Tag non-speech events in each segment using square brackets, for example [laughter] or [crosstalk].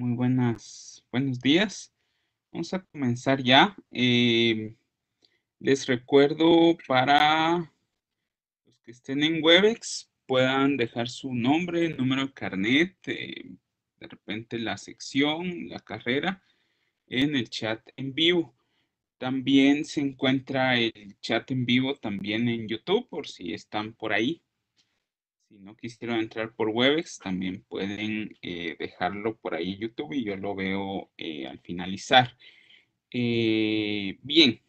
Muy buenas, buenos días. Vamos a comenzar ya. Eh, les recuerdo para los que estén en Webex puedan dejar su nombre, número de carnet, eh, de repente la sección, la carrera en el chat en vivo. También se encuentra el chat en vivo también en YouTube por si están por ahí. Si no quisieron entrar por Webex, también pueden eh, dejarlo por ahí en YouTube y yo lo veo eh, al finalizar. Eh, bien,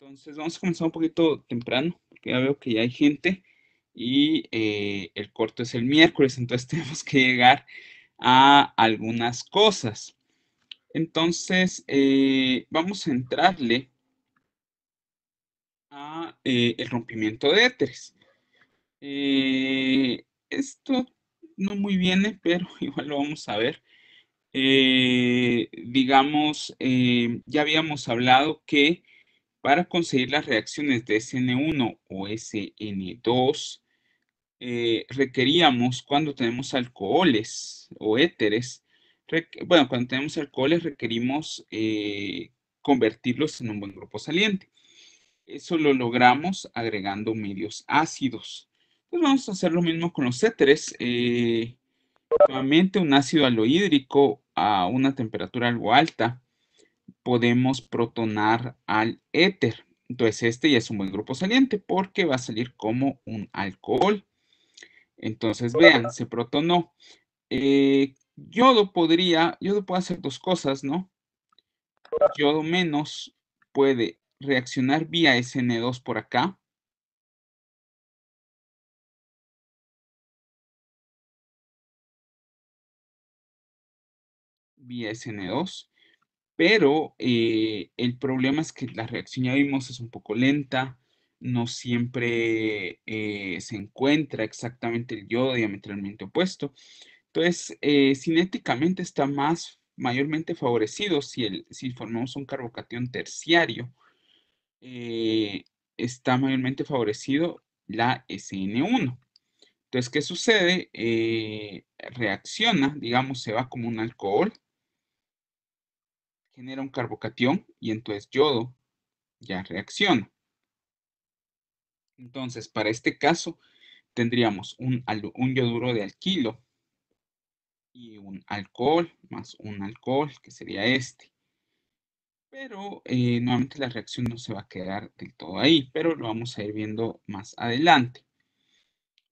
entonces vamos a comenzar un poquito temprano, porque ya veo que ya hay gente y el corto es el miércoles, entonces [laughs] tenemos que llegar a algunas cosas. Entonces, vamos a entrarle al rompimiento de éteres. Eh, esto no muy bien, pero [laughs] igual lo vamos a ver. Eh, digamos, eh, ya habíamos hablado que para conseguir las reacciones de SN1 o SN2, requeríamos cuando tenemos alcoholes o éteres, bueno, cuando tenemos alcoholes requerimos convertirlos en un buen grupo saliente. Eso lo logramos agregando medios ácidos. Pues vamos a hacer lo mismo con los éteres. Eh, nuevamente un ácido alohídrico a una temperatura algo alta. Podemos protonar al éter. Entonces este ya es un buen grupo saliente porque va a salir como un alcohol. Entonces vean, se protonó. Eh, yodo podría, yodo puede hacer dos cosas, ¿no? Yodo menos puede reaccionar vía SN2 por acá SN2, pero eh, el problema es que la reacción ya vimos es un poco lenta, no siempre eh, se encuentra exactamente el yodo diametralmente opuesto. Entonces, eh, cinéticamente está más mayormente favorecido si, el, si formamos un carbocatión terciario. está mayormente favorecido la SN1. Entonces, ¿qué sucede? reacciona, digamos, se va como un alcohol genera un carbocatión y entonces yodo ya reacciona. Entonces, para este caso, tendríamos un, un yoduro de alquilo y un alcohol más un alcohol, que sería este. Pero eh, nuevamente la reacción no se va a quedar del todo ahí, pero lo vamos a ir viendo más adelante.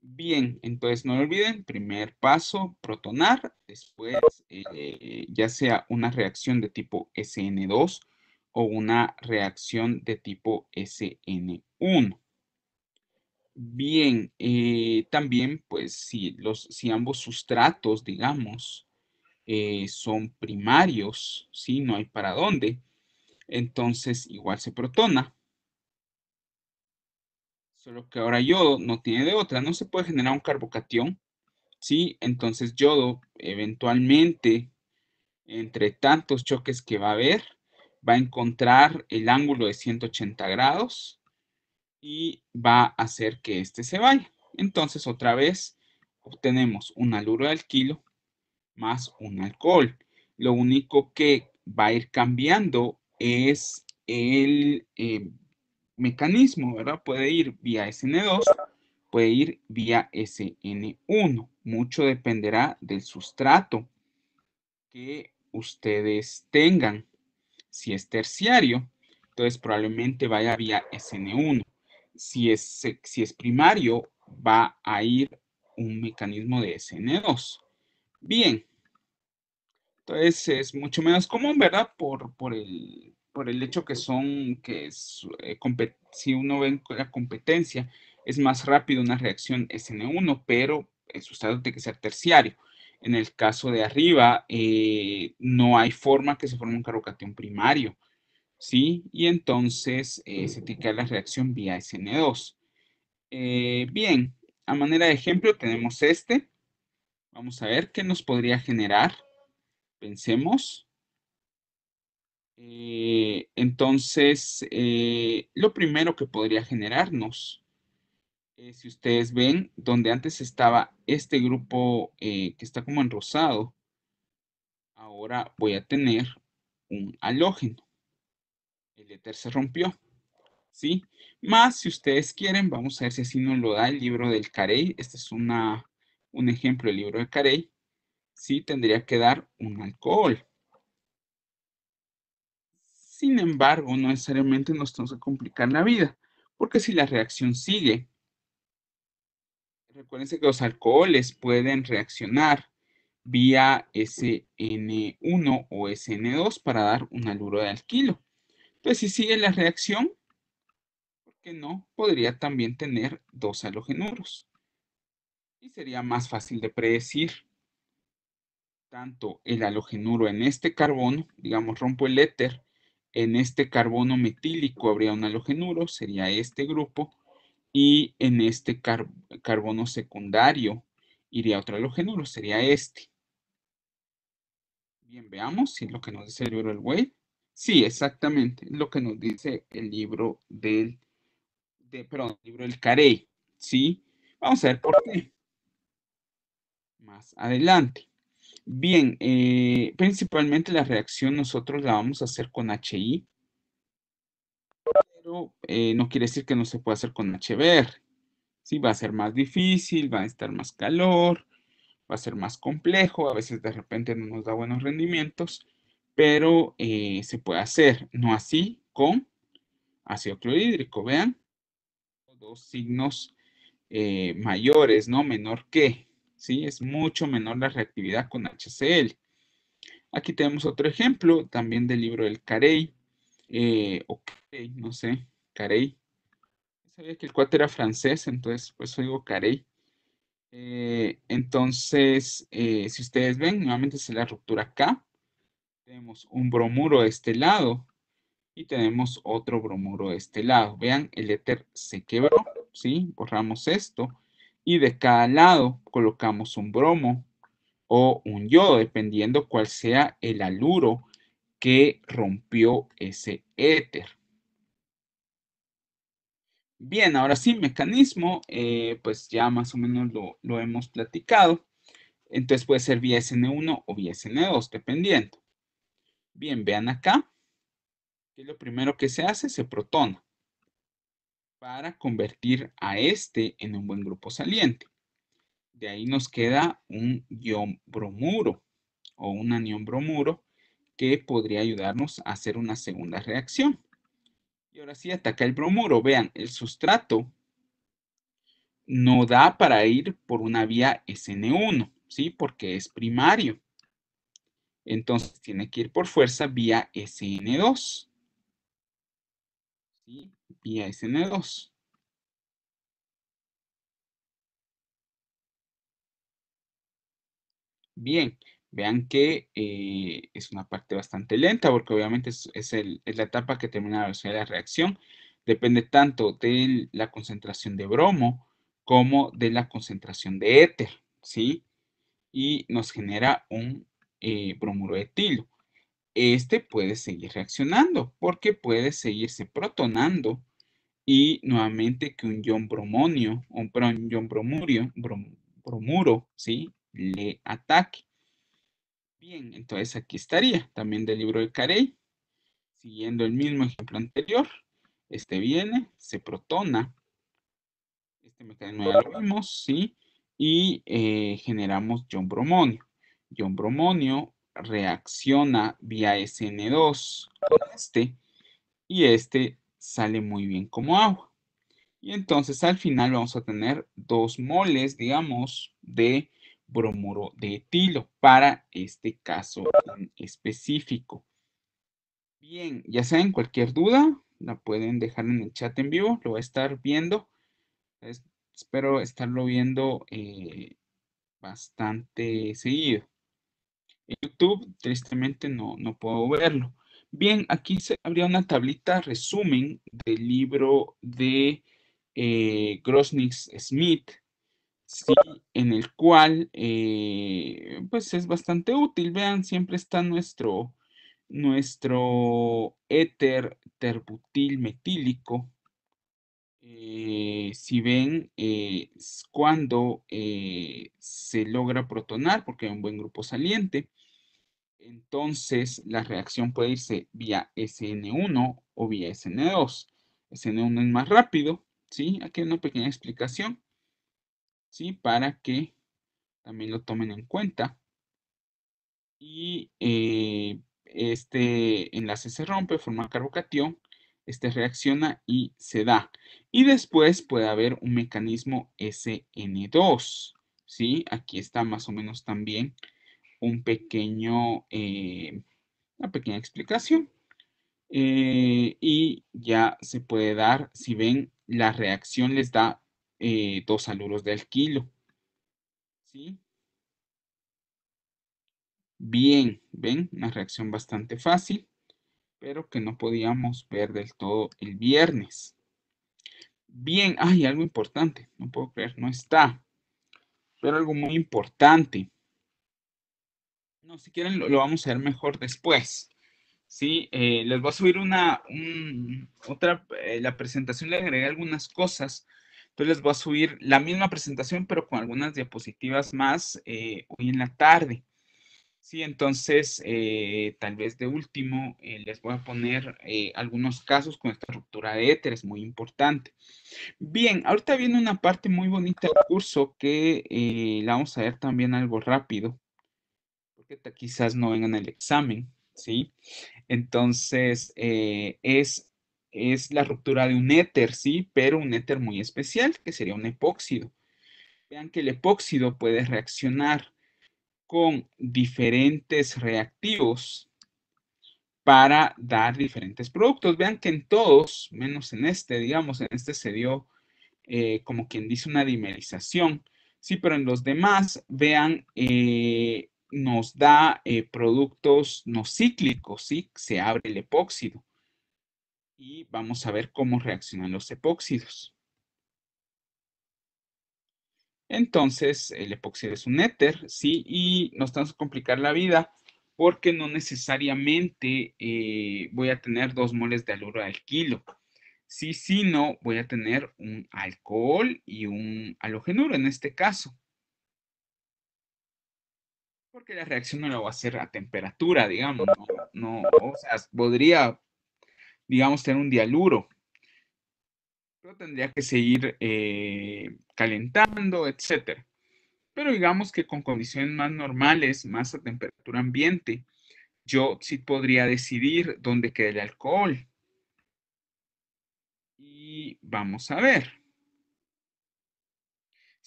Bien, entonces no olviden, primer paso, protonar, después eh, ya sea una reacción de tipo SN2 o una reacción de tipo SN1. Bien, eh, también pues si, los, si ambos sustratos, digamos, eh, son primarios, si no hay para dónde, entonces igual se protona. Solo que ahora yodo no tiene de otra, no se puede generar un carbocatión, ¿sí? Entonces yodo eventualmente, entre tantos choques que va a haber, va a encontrar el ángulo de 180 grados y va a hacer que este se vaya. Entonces otra vez obtenemos un aluro de alquilo más un alcohol. Lo único que va a ir cambiando es el eh, mecanismo, ¿verdad? Puede ir vía SN2, puede ir vía SN1. Mucho dependerá del sustrato que ustedes tengan. Si es terciario, entonces probablemente vaya vía SN1. Si es, si es primario, va a ir un mecanismo de SN2. Bien. Entonces es mucho menos común, ¿verdad? por el por el hecho que son, que eh, si uno ve la competencia, es más rápido una reacción SN1, pero el estado tiene que ser terciario. En el caso de arriba, eh, no hay forma que se forme un carbocatión primario, ¿sí? Y entonces eh, se tiene la reacción vía SN2. bien, a manera de ejemplo tenemos este. Vamos a ver qué nos podría generar. Pensemos. Eh, entonces, eh, lo primero que podría generarnos, eh, si ustedes ven, donde antes estaba este grupo que está como en rosado, ahora voy a tener un halógeno. El éter se rompió. ¿Sí? Más, si ustedes quieren, vamos a ver si así nos lo da el libro del Carey. Este es una, un ejemplo del libro de Carey. Sí, tendría que dar un alcohol. Sin embargo, no necesariamente nos tenemos que complicar la vida, porque si la reacción sigue, recuérdense que los alcoholes pueden reaccionar vía SN1 o SN2 para dar un aluro de alquilo. Entonces, si sigue la reacción, ¿por qué no? Podría también tener dos halogenuros. Y sería más fácil de predecir tanto el halogenuro en este carbono, digamos, rompo el éter en este carbono metílico habría un halogenuro, sería este grupo, y en este carbono secundario iría otro halogenuro, sería este. Bien, veamos si es lo que nos dice el libro del Way. Sí, exactamente, es lo que nos dice el libro del, perdón, el libro del Carey, ¿sí? Vamos a ver por qué. Más adelante. Bien, eh, principalmente la reacción nosotros la vamos a hacer con HI, pero eh, no quiere decir que no se pueda hacer con HBr. Sí, va a ser más difícil, va a estar más calor, va a ser más complejo, a veces de repente no nos da buenos rendimientos, pero eh, se puede hacer, no así con ácido clorhídrico, vean, dos signos mayores, ¿no? Menor que. ¿sí? Es mucho menor la reactividad con HCl. Aquí tenemos otro ejemplo, también del libro del Carey, eh, o Carey, no sé, Carey. Sabía que el cuate era francés, entonces pues digo Carey. Eh, entonces, eh, si ustedes ven, nuevamente es la ruptura acá. Tenemos un bromuro de este lado y tenemos otro bromuro de este lado. Vean, el éter se quebró, ¿sí? Borramos esto y de cada lado colocamos un bromo o un yodo, dependiendo cuál sea el aluro que rompió ese éter. Bien, ahora sí, mecanismo, eh, pues ya más o menos lo, lo hemos platicado. Entonces puede ser vía SN1 o vía SN2, dependiendo. Bien, vean acá que lo primero que se hace se protona para convertir a este en un buen grupo saliente. De ahí nos queda un ion bromuro o un anión bromuro que podría ayudarnos a hacer una segunda reacción. Y ahora sí, ataca el bromuro. Vean, el sustrato no da para ir por una vía SN1, ¿sí? Porque es primario. Entonces tiene que ir por fuerza vía SN2. ¿sí? y SN2. Bien, vean que eh, es una parte bastante lenta porque obviamente es, la etapa que termina la velocidad de la reacción. Depende tanto de la concentración de bromo como de la concentración de éter, ¿sí? Y nos genera un eh, bromuro etilo. Este puede seguir reaccionando porque puede seguirse protonando y nuevamente que un ion bromonio, un, un ion bromuro, ¿sí? Le ataque. Bien, entonces aquí estaría, también del libro de Carey, siguiendo el mismo ejemplo anterior. Este viene, se protona, este mecanismo ya lo vimos, ¿sí? Y eh, generamos ion bromonio. Ion bromonio reacciona vía SN2 con este, y este sale muy bien como agua. Y entonces al final vamos a tener dos moles, digamos, de bromuro de etilo para este caso en específico. Bien, ya saben, cualquier duda la pueden dejar en el chat en vivo, lo voy a estar viendo. espero estarlo viendo eh, bastante seguido. En YouTube, tristemente, no puedo verlo. Bien, aquí se habría una tablita resumen del libro de eh, Smith, en el cual eh, pues es bastante útil. Vean, siempre está nuestro, nuestro éter terbutil metílico. Eh, si ven, eh, cuando se logra protonar, porque hay un buen grupo saliente, entonces, la reacción puede irse vía SN1 o vía SN2. SN1 es más rápido, ¿sí? Aquí hay una pequeña explicación, ¿sí? Para que también lo tomen en cuenta. Y eh, este enlace se rompe, forma carbocatión, este reacciona y se da. Y después puede haber un mecanismo SN2, ¿sí? Aquí está más o menos también un pequeño, eh, una pequeña explicación. Eh, y ya se puede dar, si ven, la reacción les da eh, dos aluros de alquilo. ¿Sí? Bien, ven, una reacción bastante fácil, pero que no podíamos ver del todo el viernes. Bien, hay algo importante, no puedo creer, no está, pero algo muy importante. No, si quieren lo, vamos a ver mejor después. Sí, eh, les voy a subir una, otra, eh, la presentación le agregué algunas cosas. Entonces les voy a subir la misma presentación, pero con algunas diapositivas más eh, hoy en la tarde. Sí, entonces, tal vez de último, les voy a poner algunos casos con esta ruptura de éter, es muy importante. Bien, ahorita viene una parte muy bonita del curso que la vamos a ver también algo rápido que quizás no vengan al el examen, ¿sí? Entonces, eh, es, es la ruptura de un éter, ¿sí? Pero un éter muy especial, que sería un epóxido. Vean que el epóxido puede reaccionar con diferentes reactivos para dar diferentes productos. Vean que en todos, menos en este, digamos, en este se dio eh, como quien dice una dimerización, sí, pero en los demás, vean, eh, nos da eh, productos no cíclicos, ¿sí? Se abre el epóxido y vamos a ver cómo reaccionan los epóxidos. Entonces, el epóxido es un éter, ¿sí? Y nos vamos a complicar la vida porque no necesariamente eh, voy a tener dos moles de aluro al kilo. Sí, sino voy a tener un alcohol y un halogenuro en este caso porque la reacción no la va a hacer a temperatura, digamos, no, o sea, podría, digamos, tener un dialuro, pero tendría que seguir eh, calentando, etc. Pero digamos que con condiciones más normales, más a temperatura ambiente, yo sí podría decidir dónde queda el alcohol. Y vamos a ver.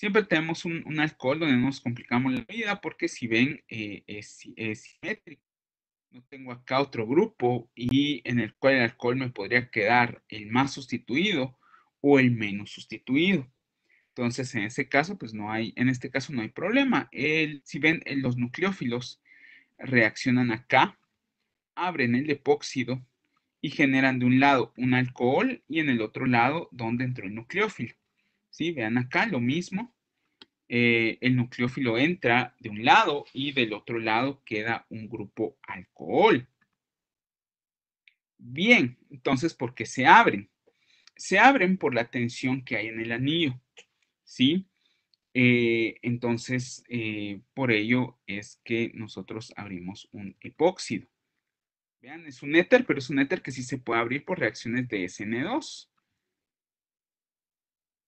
Siempre tenemos un, alcohol donde nos complicamos la vida porque si ven eh, es, simétrico. No tengo acá otro grupo y en el cual el alcohol me podría quedar el más sustituido o el menos sustituido. Entonces, en ese caso, pues no hay, en este caso no hay problema. El, si ven, eh, los nucleófilos reaccionan acá, abren el epóxido y generan de un lado un alcohol y en el otro lado donde entró el nucleófilo. Vean acá lo mismo. Eh, el nucleófilo entra de un lado y del otro lado queda un grupo alcohol. Bien, entonces, ¿por qué se abren? Se abren por la tensión que hay en el anillo, ¿sí? Eh, entonces, eh, por ello es que nosotros abrimos un epóxido. Vean, es un éter, pero es un éter que sí se puede abrir por reacciones de SN2.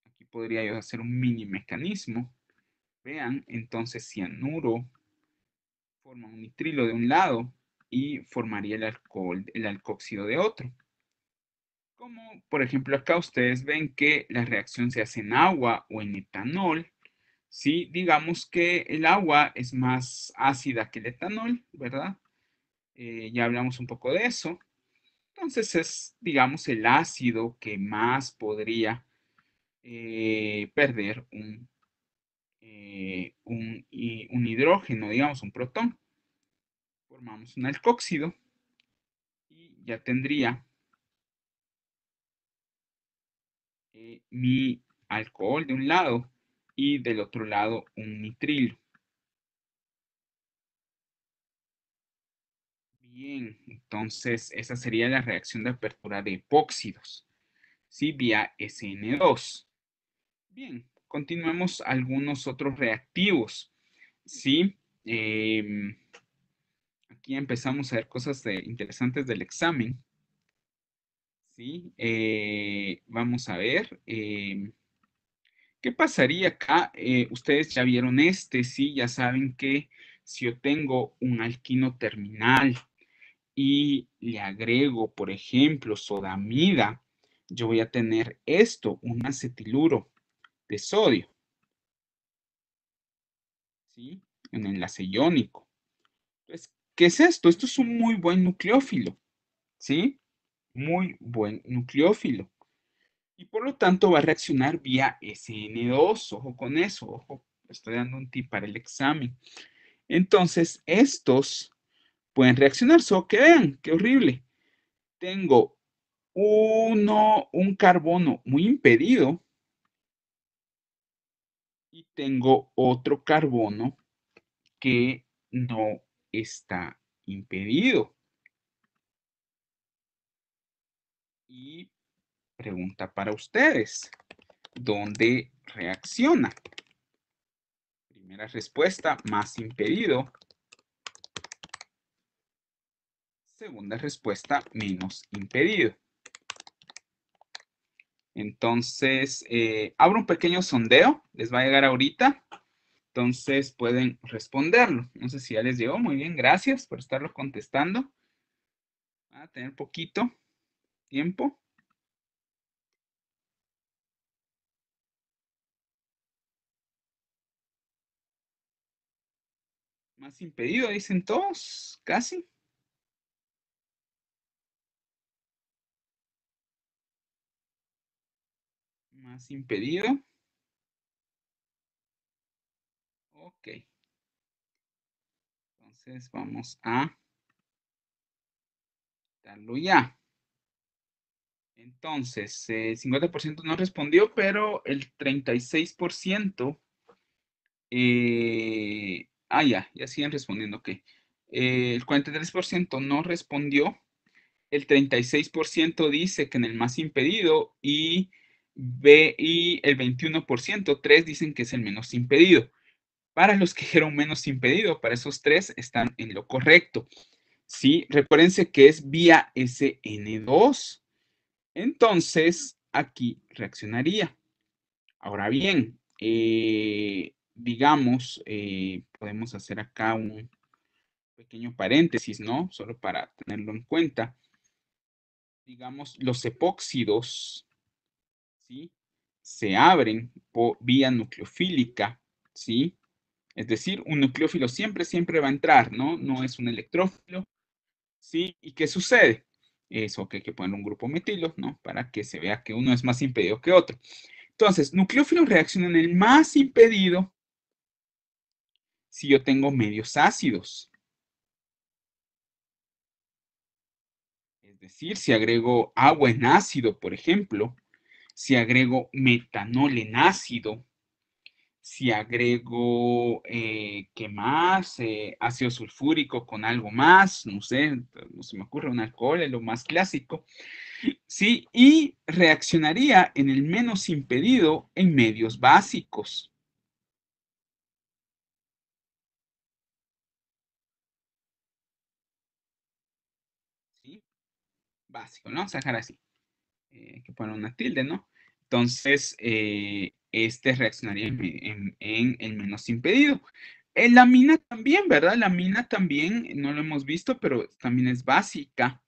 Aquí podría yo hacer un mini mecanismo. Vean, entonces cianuro forma un nitrilo de un lado y formaría el alcohol, el alcóxido de otro. Como por ejemplo acá ustedes ven que la reacción se hace en agua o en etanol, si digamos que el agua es más ácida que el etanol, ¿verdad? Eh, ya hablamos un poco de eso. Entonces es, digamos, el ácido que más podría eh, perder un eh, un, hidrógeno, digamos un protón, formamos un alcóxido y ya tendría eh, mi alcohol de un lado y del otro lado un nitrilo. Bien, entonces esa sería la reacción de apertura de epóxidos, ¿sí? Vía SN2. Bien, Continuemos algunos otros reactivos. Sí, em, aquí empezamos a ver cosas interesantes del examen. Sí, eh, vamos a ver. Em, ¿Qué pasaría acá? Eh, ustedes ya vieron este, sí, ya saben que si yo tengo un alquino terminal y le agrego, por ejemplo, sodamida, yo voy a tener esto, un acetiluro de sodio. ¿Sí? En enlace iónico. Entonces, ¿qué es esto? Esto es un muy buen nucleófilo. ¿Sí? Muy buen nucleófilo. Y por lo tanto va a reaccionar vía SN2. Ojo con eso, ojo. Estoy dando un tip para el examen. Entonces, estos pueden reaccionar. Solo que vean, qué horrible. Tengo uno, un carbono muy impedido y tengo otro carbono mm. que no está impedido. Y pregunta para ustedes, ¿dónde reacciona? Primera respuesta, más impedido. Segunda respuesta, menos impedido. Entonces, eh, abro un pequeño sondeo, les va a llegar ahorita. Entonces pueden responderlo. No sé si ya les llegó. Muy bien, gracias por estarlo contestando. Va a tener poquito tiempo. Más impedido, dicen todos, casi. más impedido. Ok. Entonces vamos a darlo ya. Entonces, eh, el 50% no respondió, pero el 36%... Eh, ah, ya, ya siguen respondiendo, ok. Eh, el 43% no respondió, el 36% dice que en el más impedido y B y el 21%, 3 dicen que es el menos impedido. Para los que dijeron menos impedido, para esos tres están en lo correcto. ¿Sí? Recuérdense que es vía SN2. Entonces, aquí reaccionaría. Ahora bien, eh, digamos, eh, podemos hacer acá un pequeño paréntesis, ¿no? Solo para tenerlo en cuenta. Digamos, los epóxidos se abren por vía nucleofílica, ¿sí? Es decir, un nucleófilo siempre, siempre va a entrar, ¿no? No es un electrófilo, ¿sí? ¿Y qué sucede? Eso que hay que poner un grupo metilo, ¿no? Para que se vea que uno es más impedido que otro. Entonces, nucleófilos reaccionan el más impedido si yo tengo medios ácidos. Es decir, si agrego agua en ácido, por ejemplo, si agrego metanol en ácido, si agrego, eh, ¿qué más? Eh, ácido sulfúrico con algo más, no sé, no se me ocurre, un alcohol es lo más clásico, ¿sí? Y reaccionaría en el menos impedido en medios básicos. Básico, ¿no? Sacar así. Eh, que poner una tilde, ¿no? Entonces, eh, este reaccionaría en, el menos impedido. En eh, la mina también, ¿verdad? La mina también, no lo hemos visto, pero también es básica,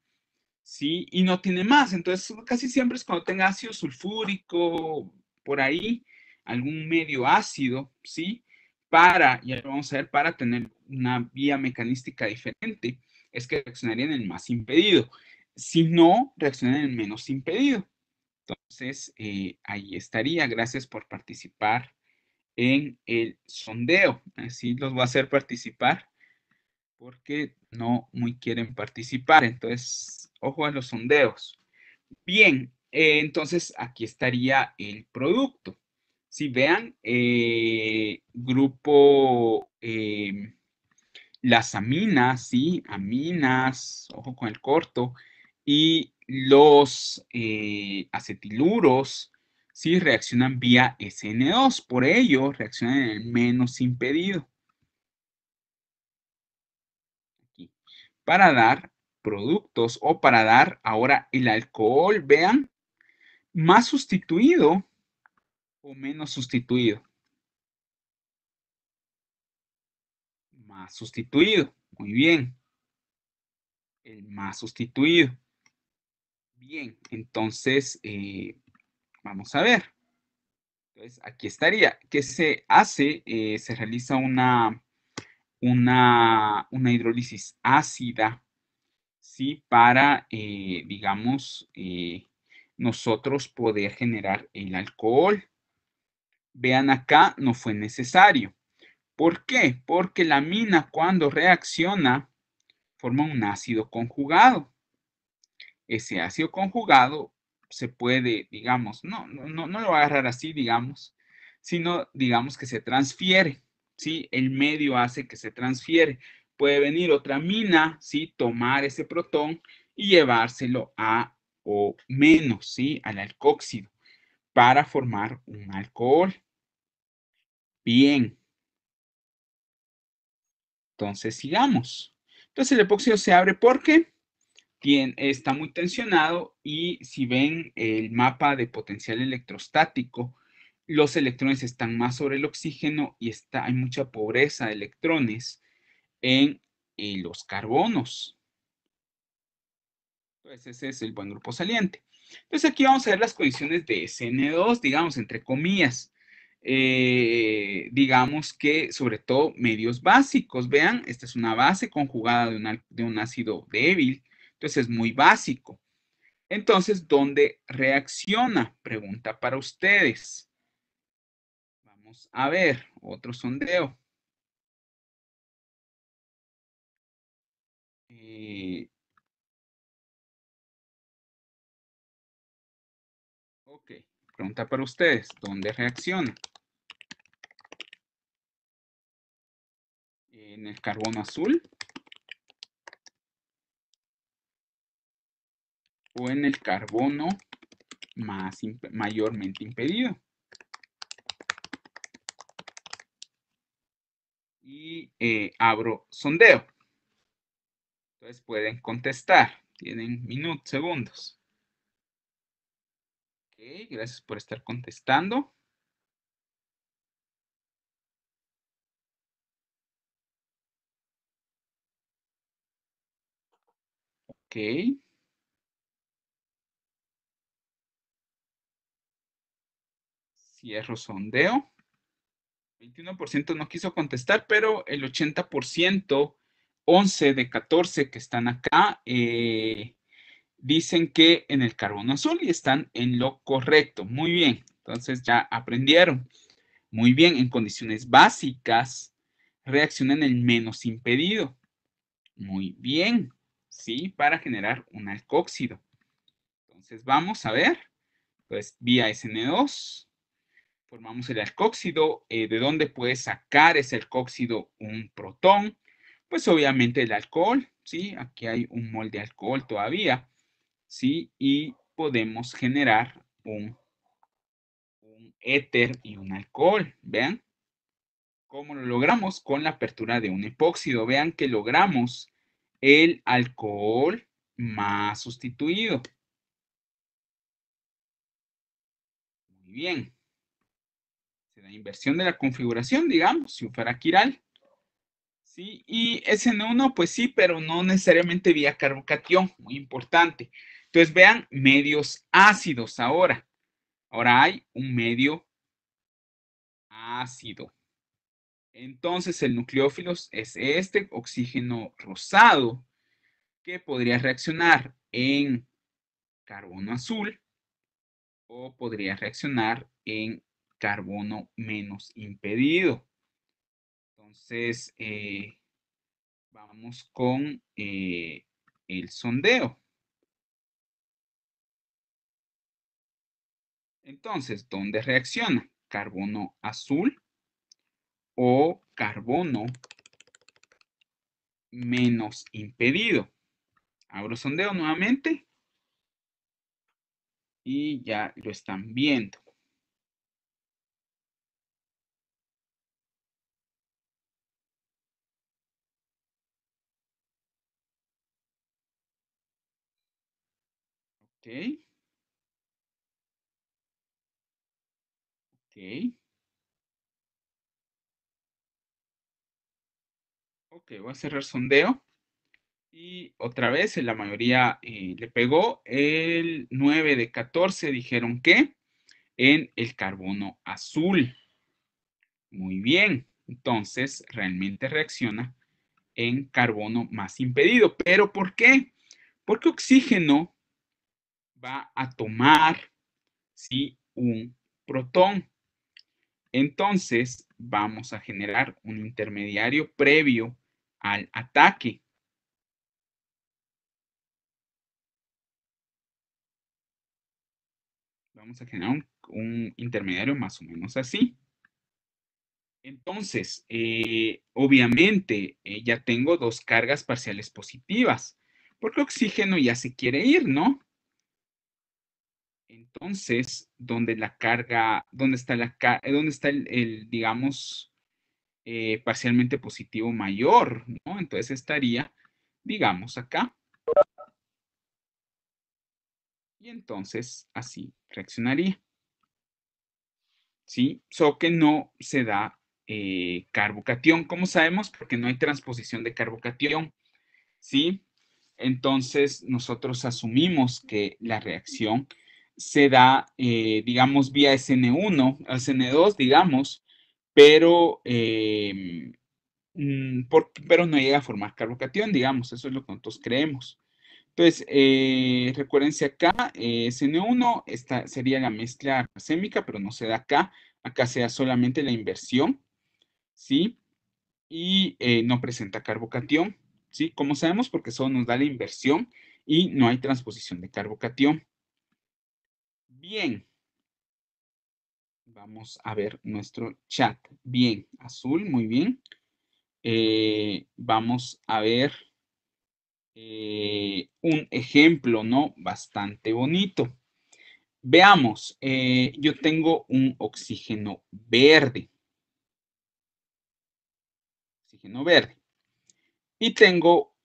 ¿sí? Y no tiene más. Entonces, casi siempre es cuando tenga ácido sulfúrico, por ahí, algún medio ácido, ¿sí? Para, ya lo vamos a ver, para tener una vía mecanística diferente, es que reaccionaría en el más impedido. Si no, reaccionan en menos impedido. Entonces, eh, ahí estaría. Gracias por participar en el sondeo. Así los voy a hacer participar porque no muy quieren participar. Entonces, ojo a los sondeos. Bien, eh, entonces aquí estaría el producto. Si vean, eh, grupo las aminas, sí, aminas, ojo con el corto, y los eh, acetiluros sí reaccionan vía SN2, por ello reaccionan en el menos impedido. Aquí. Para dar productos o para dar ahora el alcohol, vean, más sustituido o menos sustituido. Más sustituido, muy bien. El más sustituido. Bien, entonces eh, vamos a ver. Entonces, aquí estaría. ¿Qué se hace? Eh, se realiza una, una, hidrólisis ácida, ¿sí? Para, eh, digamos, nosotros poder generar el alcohol. Vean acá, no fue necesario. ¿Por qué? Porque la mina cuando reacciona forma un ácido conjugado ese ácido conjugado se puede, digamos, no, no, no lo va a agarrar así, digamos, sino digamos que se transfiere, ¿sí? El medio hace que se transfiere. Puede venir otra mina, ¿sí? Tomar ese protón y llevárselo a o menos, ¿sí? Al alcóxido para formar un alcohol. Bien. Entonces, sigamos. Entonces, el epóxido se abre porque está muy tensionado y si ven el mapa de potencial electrostático, los electrones están más sobre el oxígeno y está, hay mucha pobreza de electrones en, los carbonos. Entonces ese es el buen grupo saliente. Entonces aquí vamos a ver las condiciones de SN2, digamos, entre comillas. Eh, digamos que sobre todo medios básicos. Vean, esta es una base conjugada de un, de un ácido débil entonces pues, es muy básico. Entonces, ¿dónde reacciona? Pregunta para ustedes. Vamos a ver otro sondeo. Eh, ok, pregunta para ustedes. ¿Dónde reacciona? En el carbono azul. o en el carbono más, mayormente impedido. Y eh, abro sondeo. Entonces pueden contestar. Tienen minutos, segundos. Ok, gracias por estar contestando. Ok. cierro sondeo. 21% no quiso contestar, pero el 80%, 11 de 14 que están acá, eh, dicen que en el carbono azul y están en lo correcto. Muy bien, entonces ya aprendieron. Muy bien, en condiciones básicas reaccionan el menos impedido. Muy bien, ¿sí? Para generar un alcóxido. Entonces vamos a ver. pues, vía SN2, formamos el alcóxido. Eh, ¿De dónde puede sacar ese alcóxido un protón? Pues obviamente el alcohol, ¿sí? Aquí hay un mol de alcohol todavía, ¿sí? Y podemos generar un, un éter y un alcohol, ¿vean? ¿Cómo lo logramos? Con la apertura de un epóxido. Vean que logramos el alcohol más sustituido. Muy bien la inversión de la configuración, digamos, si fuera quiral. ¿sí? Y SN1, pues sí, pero no necesariamente vía carbocatión, muy importante. Entonces vean medios ácidos ahora. Ahora hay un medio ácido. Entonces el nucleófilos es este oxígeno rosado que podría reaccionar en carbono azul o podría reaccionar en carbono menos impedido. Entonces, eh, vamos con eh, el sondeo. Entonces, ¿dónde reacciona? ¿Carbono azul o carbono menos impedido? Abro sondeo nuevamente y ya lo están viendo. Ok. Ok. voy a cerrar sondeo. Y otra vez, la mayoría eh, le pegó. El 9 de 14 dijeron que en el carbono azul. Muy bien. Entonces, realmente reacciona en carbono más impedido. ¿Pero por qué? Porque oxígeno va a tomar ¿sí? un protón. Entonces vamos a generar un intermediario previo al ataque. Vamos a generar un, intermediario más o menos así. Entonces, eh, obviamente eh, ya tengo dos cargas parciales positivas, porque oxígeno ya se quiere ir, ¿no? Entonces, donde la carga, donde está la eh, donde está el, digamos, eh, parcialmente positivo mayor, ¿no? Entonces estaría, digamos, acá. Y entonces así reaccionaría. ¿Sí? Solo que no se da eh, carbocatión, como sabemos, porque no hay transposición de carbocatión. ¿Sí? Entonces nosotros asumimos que la reacción se da, eh, digamos, vía SN1, SN2, digamos, pero, eh, mm, pero no llega a formar carbocatión, digamos, eso es lo que nosotros creemos. Entonces, eh, recuérdense acá, eh, SN1 esta sería la mezcla arsémica, pero no se da acá, acá se da solamente la inversión, ¿sí? Y no presenta carbocatión, ¿sí? Como sabemos, porque solo nos da la inversión y no hay transposición de carbocatión. Bien. Vamos a ver nuestro chat. Bien, azul, muy bien. Eh, vamos a ver eh, un ejemplo, ¿no? Bastante bonito. Veamos, eh, yo tengo un oxígeno verde. Oxígeno verde. Y tengo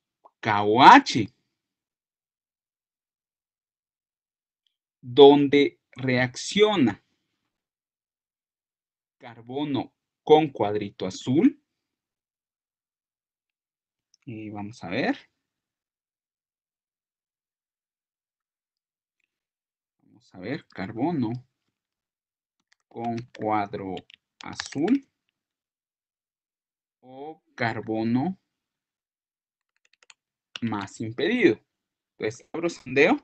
KOH. donde reacciona carbono con cuadrito azul. Y vamos a ver. Vamos a ver, carbono con cuadro azul o carbono más impedido. Entonces abro sondeo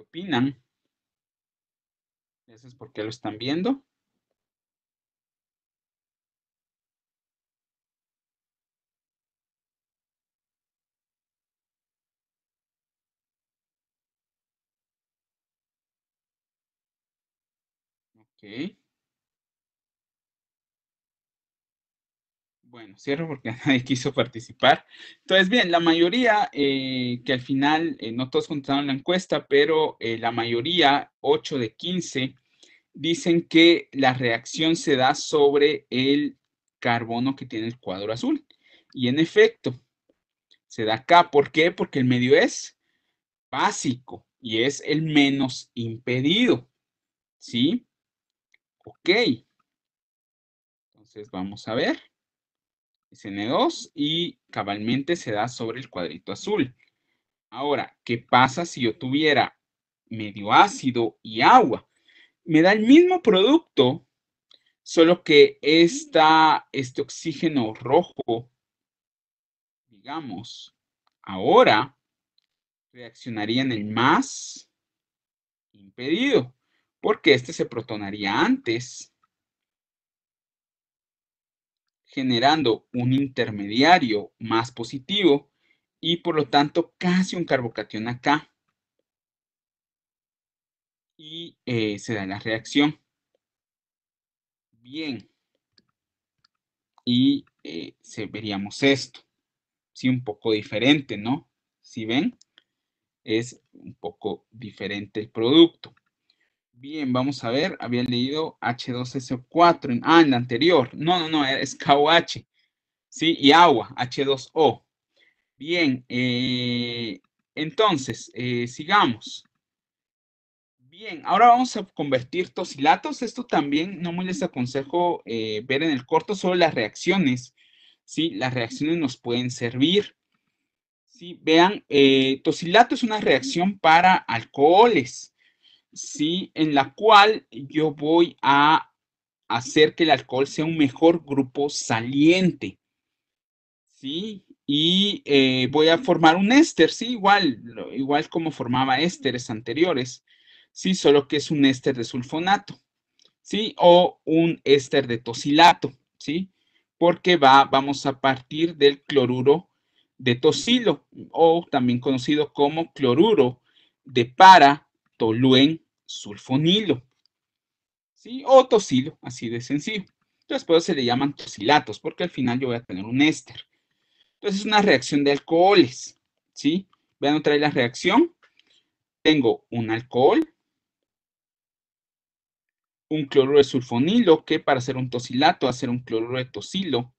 opinan. Eso es porque lo están viendo. Okay. Bueno, cierro porque [laughs] nadie quiso participar. Entonces, bien, la mayoría, eh, que al final eh, no todos contestaron la encuesta, pero eh, la mayoría, 8 de 15, dicen que la reacción se da sobre el carbono que tiene el cuadro azul. Y en efecto, se da acá. ¿Por qué? Porque el medio es básico y es el menos impedido. ¿Sí? Ok. Entonces vamos a ver. SN2 y cabalmente se da sobre el cuadrito azul. Ahora, ¿qué pasa si yo tuviera medio ácido y agua? Me da el mismo producto, solo que este oxígeno rojo, digamos, ahora reaccionaría en el más impedido, porque este se protonaría antes generando un intermediario más positivo y por lo tanto casi un carbocatión acá. Y eh, se da la reacción. Bien. Y eh, se veríamos esto. Sí, un poco diferente, ¿no? Si ven, es un poco diferente el producto. Bien, vamos a ver. Había leído H2SO4 en, ah, en la anterior. No, no, no, es KOH. Sí, y agua, H2O. Bien, eh, entonces, eh, sigamos. Bien, ahora vamos a convertir tosilatos. Esto también no muy les aconsejo eh, ver en el corto, solo las reacciones. ¿sí? Las reacciones nos pueden servir. ¿sí? Vean, tosilato es una reacción para alcoholes. ¿sí? en la cual yo voy a hacer que el alcohol sea un mejor grupo saliente. ¿sí? Y eh, voy a formar un éster, ¿sí? igual, igual como formaba ésteres anteriores, ¿sí? solo que es un éster de sulfonato ¿sí? o un éster de tosilato. ¿sí? porque va, vamos a partir del cloruro de tosilo, o también conocido como cloruro de para toluen sulfonilo. ¿sí? O tosilo, así de sencillo. Entonces, se le llaman tosilatos, porque al final yo voy a tener un éster. Entonces, es una reacción de alcoholes, ¿sí? Vean otra vez la reacción. Tengo un alcohol, un cloruro de sulfonilo, que para hacer un tosilato, hacer un cloruro de tosilo.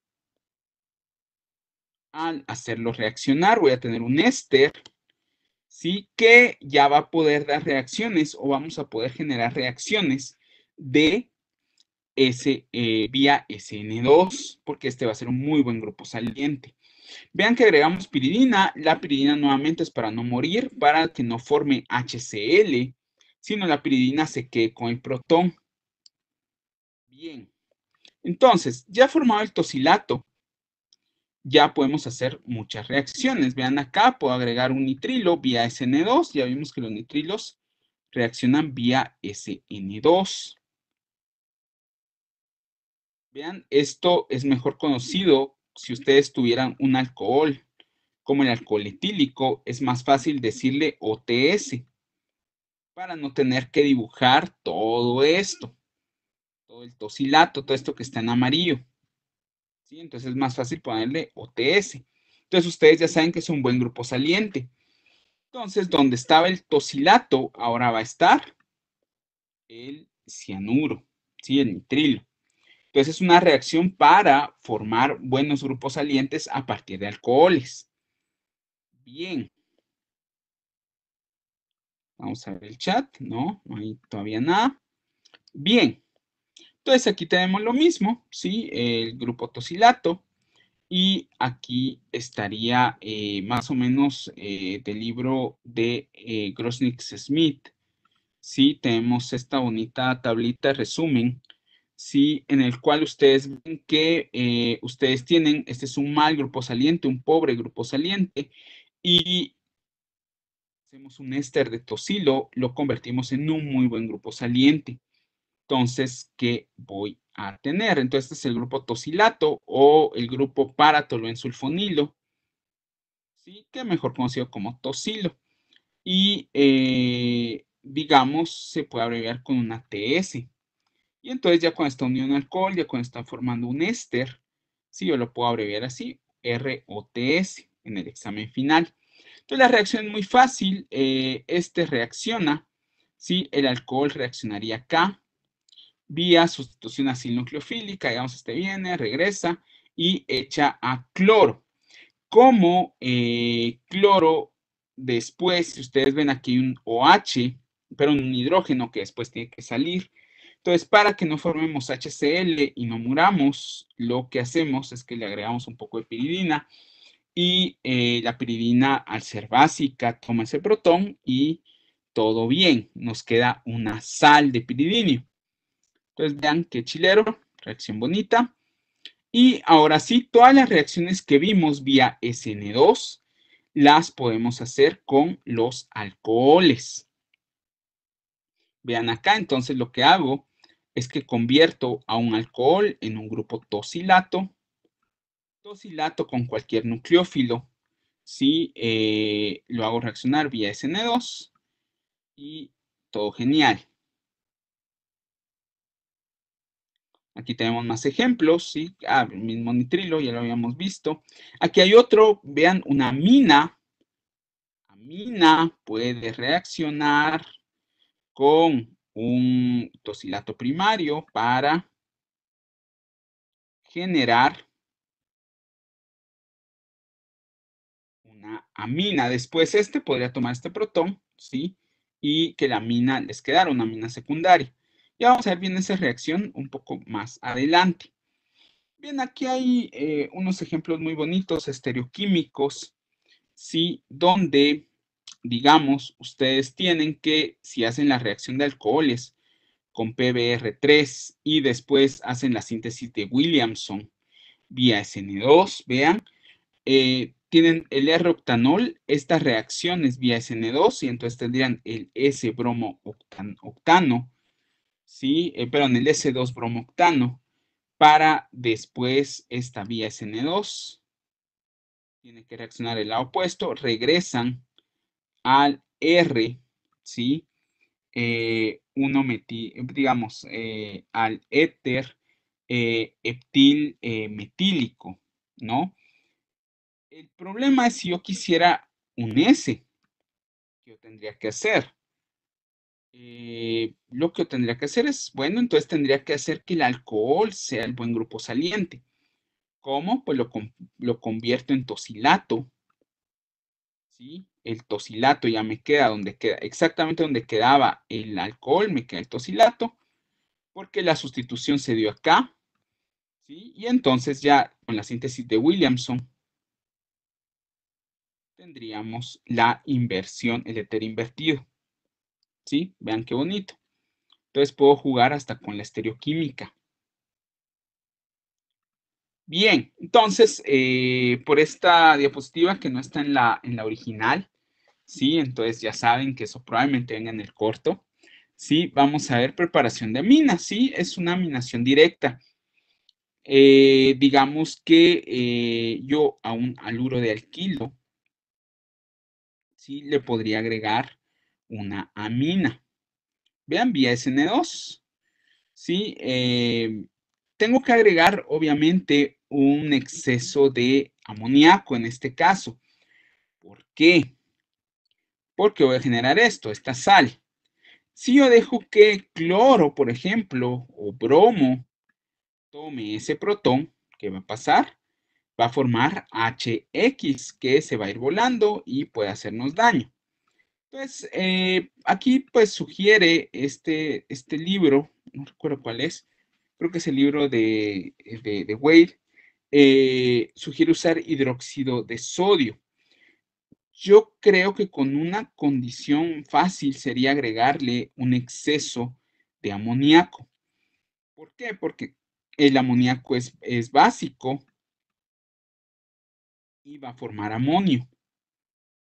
Al hacerlo reaccionar, voy a tener un éster ¿sí? Que ya va a poder dar reacciones o vamos a poder generar reacciones de ese eh, vía SN2, porque este va a ser un muy buen grupo saliente. Vean que agregamos piridina. La piridina nuevamente es para no morir, para que no forme HCl, sino la piridina se quede con el protón. Bien. Entonces, ya ha formado el tosilato, ya podemos hacer muchas reacciones. Vean acá, puedo agregar un nitrilo vía SN2. Ya vimos que los nitrilos reaccionan vía SN2. Vean, esto es mejor conocido si ustedes tuvieran un alcohol, como el alcohol etílico, es más fácil decirle OTS para no tener que dibujar todo esto, todo el tosilato, todo esto que está en amarillo. Entonces es más fácil ponerle OTS. Entonces ustedes ya saben que es un buen grupo saliente. Entonces, donde estaba el tosilato, ahora va a estar el cianuro, el nitrilo. Entonces es una reacción para formar buenos grupos salientes a partir de alcoholes. Bien. Vamos a ver el chat, ¿no? No hay todavía nada. Bien. Entonces aquí tenemos lo mismo, ¿sí? El grupo tosilato. Y aquí estaría eh, más o menos eh, del libro de eh, smith Sí, tenemos esta bonita tablita resumen, sí, en el cual ustedes ven que eh, ustedes tienen, este es un mal grupo saliente, un pobre grupo saliente, y hacemos un éster de tosilo, lo convertimos en un muy buen grupo saliente entonces ¿qué voy a tener. Entonces este es el grupo tosilato o el grupo sulfonilo ¿sí? que mejor conocido como tosilo. Y eh, digamos, se puede abreviar con una TS. Y entonces ya cuando está unido un alcohol, ya cuando está formando un éster, si yo lo puedo abreviar así, ROTS en el examen final. Entonces la reacción es muy fácil, eh, este reacciona, ¿sí? el alcohol reaccionaría acá, vía sustitución nucleofílica, digamos, este viene, regresa y echa a cloro. Como eh, cloro, después, si ustedes ven aquí un OH, pero un hidrógeno que después tiene que salir. Entonces, para que no formemos HCl y no muramos, lo que hacemos es que le agregamos un poco de piridina y eh, la piridina, al ser básica, toma ese protón y todo bien. Nos queda una sal de piridinio. Entonces vean qué chilero, reacción bonita. Y ahora sí, todas las reacciones que vimos vía SN2 las podemos hacer con los alcoholes. Vean acá, entonces lo que hago es que convierto a un alcohol en un grupo tosilato, tosilato con cualquier nucleófilo, Sí, eh, lo hago reaccionar vía SN2 y todo genial. Aquí tenemos más ejemplos, ¿sí? Ah, el mismo nitrilo, ya lo habíamos visto. Aquí hay otro, vean, una amina. Amina puede reaccionar con un tosilato primario para generar una amina. Después este podría tomar este protón, ¿sí? Y que la amina les quedara una amina secundaria. Ya vamos a ver bien esa reacción un poco más adelante. Bien, aquí hay eh, unos ejemplos muy bonitos estereoquímicos, ¿sí? Donde, digamos, ustedes tienen que, si hacen la reacción de alcoholes con PBR3 y después hacen la síntesis de Williamson vía SN2, vean, eh, tienen el R-octanol, estas reacciones vía SN2, y entonces tendrían el S-bromo-octano, ¿sí? Eh, pero perdón, el S2 bromoctano para después esta vía SN2. Tiene que reaccionar el lado opuesto, regresan al R, ¿sí? Eh, uno metí, eh, digamos, al éter heptil metílico, ¿no? El problema es si yo quisiera un S, ¿qué yo tendría que hacer? Eh, lo que tendría que hacer es, bueno, entonces tendría que hacer que el alcohol sea el buen grupo saliente. ¿Cómo? Pues lo, lo convierto en tosilato. ¿Sí? El tosilato ya me queda donde queda, exactamente donde quedaba el alcohol, me queda el tosilato, porque la sustitución se dio acá. ¿sí? Y entonces ya con la síntesis de Williamson tendríamos la inversión, el éter invertido. ¿sí? Vean qué bonito. Entonces puedo jugar hasta con la estereoquímica. Bien, entonces, eh, por esta diapositiva que no está en la, en la original, ¿sí? Entonces ya saben que eso probablemente venga en el corto. ¿sí? Vamos a ver preparación de minas, ¿sí? Es una minación directa. Eh, digamos que eh, yo a un aluro de alquilo, ¿sí? Le podría agregar una amina. Vean, vía SN2. ¿Sí? Eh, tengo que agregar, obviamente, un exceso de amoníaco en este caso. ¿Por qué? Porque voy a generar esto, esta sal. Si yo dejo que cloro, por ejemplo, o bromo, tome ese protón, ¿qué va a pasar? Va a formar HX, que se va a ir volando y puede hacernos daño. Entonces, pues, eh, aquí pues sugiere este, este libro, no recuerdo cuál es, creo que es el libro de, de, Wade, eh, sugiere usar hidróxido de sodio. Yo creo que con una condición fácil sería agregarle un exceso de amoníaco. ¿Por qué? Porque el amoníaco es, es básico y va a formar amonio.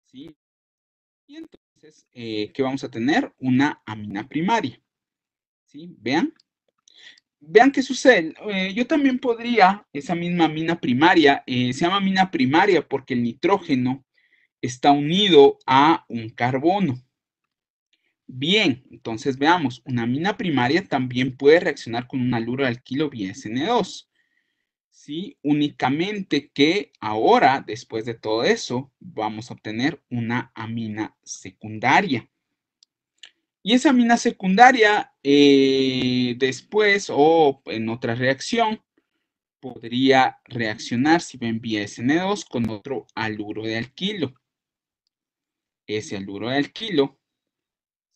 ¿sí? Y entonces, eh, ¿qué vamos a tener? Una amina primaria. ¿Sí? Vean. Vean qué sucede. Eh, yo también podría, esa misma amina primaria, eh, se llama amina primaria porque el nitrógeno está unido a un carbono. Bien, entonces veamos, una amina primaria también puede reaccionar con un aluro alquilo vía SN2. ¿sí? Únicamente que ahora, después de todo eso, vamos a obtener una amina secundaria. Y esa amina secundaria, eh, después o en otra reacción, podría reaccionar si me vía SN2 con otro aluro de alquilo. Ese aluro de alquilo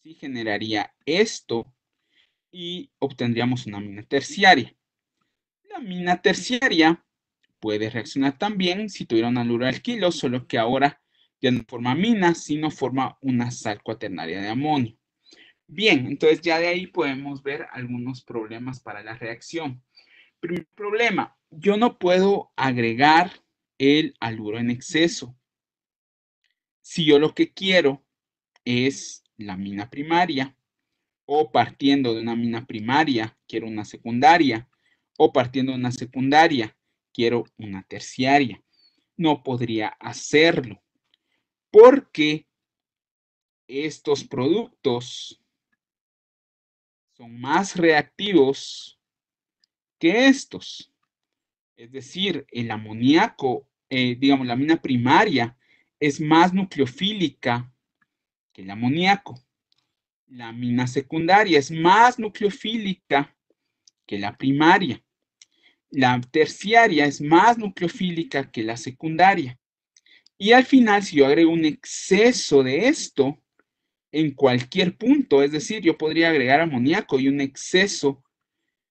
sí generaría esto y obtendríamos una amina terciaria. La mina terciaria puede reaccionar también si tuviera un aluro alquilo, solo que ahora ya no forma amina, sino forma una sal cuaternaria de amonio. Bien, entonces ya de ahí podemos ver algunos problemas para la reacción. Primer problema, yo no puedo agregar el aluro en exceso. Si yo lo que quiero es la mina primaria o partiendo de una mina primaria, quiero una secundaria o partiendo de una secundaria, quiero una terciaria. No podría hacerlo porque estos productos son más reactivos que estos. Es decir, el amoníaco, eh, digamos, la mina primaria es más nucleofílica que el amoníaco. La mina secundaria es más nucleofílica que la primaria. La terciaria es más nucleofílica que la secundaria. Y al final, si yo agrego un exceso de esto en cualquier punto, es decir, yo podría agregar amoníaco y un exceso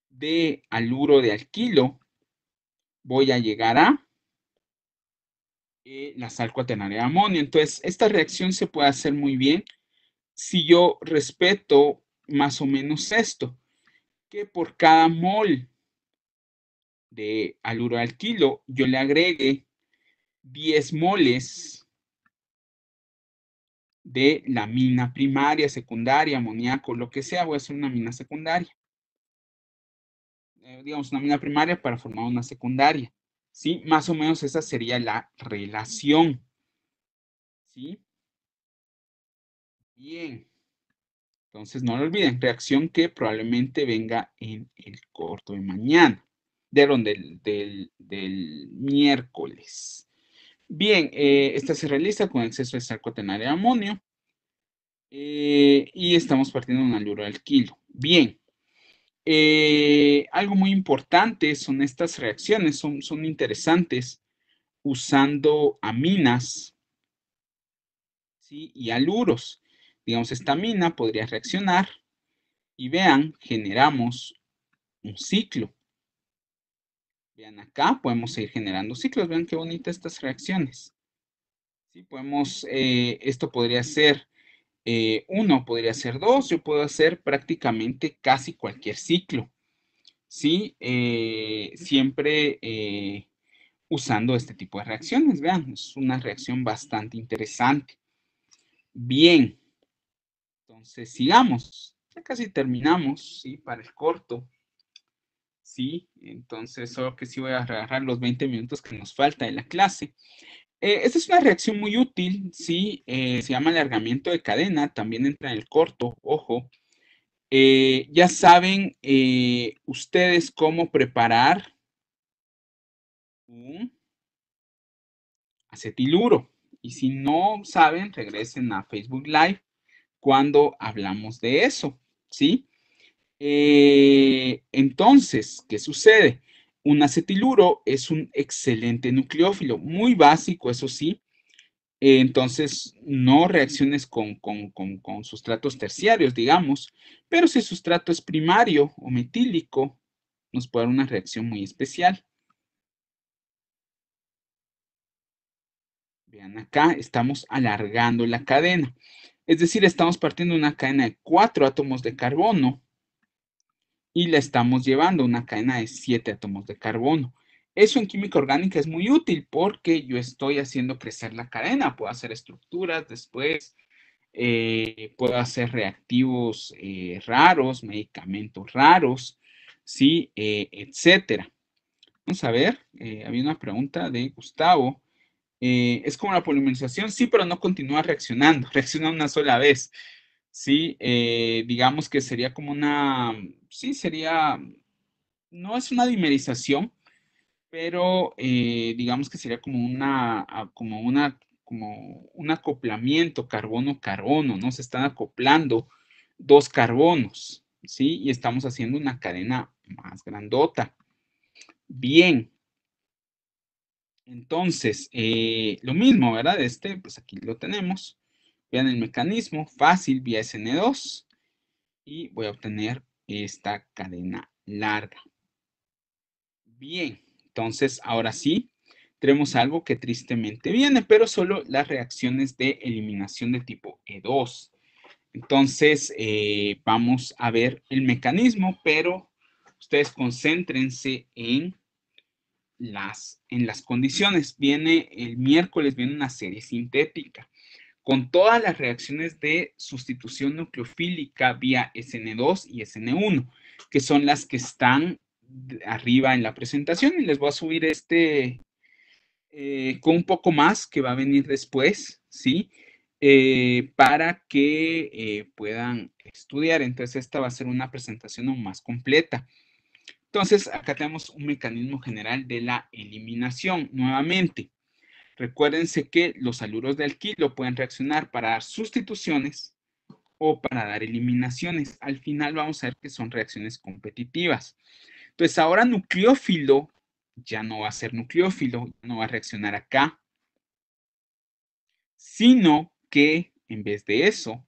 de aluro de alquilo, voy a llegar a eh, la sal cuaternaria de amonio. Entonces, esta reacción se puede hacer muy bien si yo respeto más o menos esto que por cada mol de aluro al yo le agregue 10 moles de la mina primaria, secundaria, amoníaco, lo que sea, voy a hacer una mina secundaria. Eh, digamos, una mina primaria para formar una secundaria. ¿Sí? Más o menos esa sería la relación. ¿Sí? Bien. Entonces, no lo olviden, reacción que probablemente venga en el corto de mañana, de donde, del, miércoles. Bien, eh, esta se realiza con exceso de sarcotenario de amonio eh, y estamos partiendo un aluro al kilo. Bien, eh, algo muy importante son estas reacciones, son, son interesantes usando aminas y aluros digamos, esta mina podría reaccionar y vean, generamos un ciclo. Vean acá, podemos seguir generando ciclos. Vean qué bonitas estas reacciones. Si podemos, eh, esto podría ser eh, uno, podría ser dos. Yo puedo hacer prácticamente casi cualquier ciclo. Sí, eh, siempre usando este tipo de reacciones. Vean, es una reacción bastante interesante. Bien. Entonces, sigamos. Ya casi terminamos, ¿sí? Para el corto. ¿Sí? Entonces, solo que sí voy a agarrar los 20 minutos que nos falta de la clase. Eh, esta es una reacción muy útil, ¿sí? Eh, se llama alargamiento de cadena, también entra en el corto, ojo. Eh, ya saben ustedes cómo preparar un acetiluro. Y si no saben, regresen a Facebook Live cuando hablamos de eso, ¿sí? Eh, entonces, ¿qué sucede? Un acetiluro es un excelente nucleófilo, muy básico, eso sí. Eh, entonces, no reacciones con, con, sustratos terciarios, digamos, pero si el sustrato es primario o metílico, nos puede dar una reacción muy especial. Vean acá, estamos alargando la cadena. Es decir, estamos partiendo una cadena de cuatro átomos de carbono y la estamos llevando una cadena de siete átomos de carbono. Eso en química orgánica es muy útil porque yo estoy haciendo crecer la cadena, puedo hacer estructuras después, eh, puedo hacer reactivos eh, raros, medicamentos raros, ¿sí? Eh, etcétera. Vamos a ver, había una pregunta de Gustavo. Eh, es como la polimerización, sí, pero no continúa reaccionando, reacciona una sola vez. Sí, eh, digamos que sería como una, sí, sería, no es una dimerización, pero eh, digamos que sería como una, ah, como una, como un acoplamiento carbono-carbono, ¿no? Se están acoplando dos carbonos, ¿sí? Y estamos haciendo una cadena más grandota. Bien, entonces, eh, lo mismo, ¿verdad? Este, pues aquí lo tenemos. Vean el mecanismo, fácil, vía SN2. Y voy a obtener esta cadena larga. Bien, entonces ahora sí, tenemos algo que tristemente viene, pero solo las reacciones de eliminación de tipo E2. Entonces, eh, vamos a ver el mecanismo, pero ustedes concéntrense en las, en las condiciones. Viene el miércoles, viene una serie sintética con todas las reacciones de sustitución nucleofílica vía SN2 y SN1, que son las que están arriba en la presentación. Y les voy a subir este eh, con un poco más que va a venir después, ¿sí? Eh, para que eh, puedan estudiar. Entonces, esta va a ser una presentación aún más completa. Entonces, acá tenemos un mecanismo general de la eliminación nuevamente. Recuérdense que los aluros de alquilo pueden reaccionar para dar sustituciones o para dar eliminaciones. Al final vamos a ver que son reacciones competitivas. Entonces, ahora nucleófilo ya no va a ser nucleófilo, no va a reaccionar acá, sino que en vez de eso,